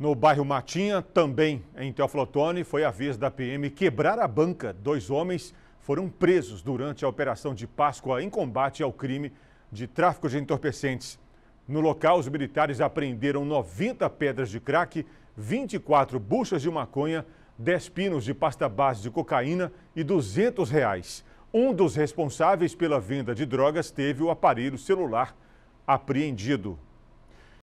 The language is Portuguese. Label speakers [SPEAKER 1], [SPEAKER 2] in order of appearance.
[SPEAKER 1] No bairro Matinha, também em Teófilo Otoni, foi a vez da PM quebrar a banca. Dois homens foram presos durante a operação de Páscoa em combate ao crime de tráfico de entorpecentes. No local, os militares apreenderam 90 pedras de crack, 24 buchas de maconha, 10 pinos de pasta base de cocaína e 200 reais. Um dos responsáveis pela venda de drogas teve o aparelho celular apreendido.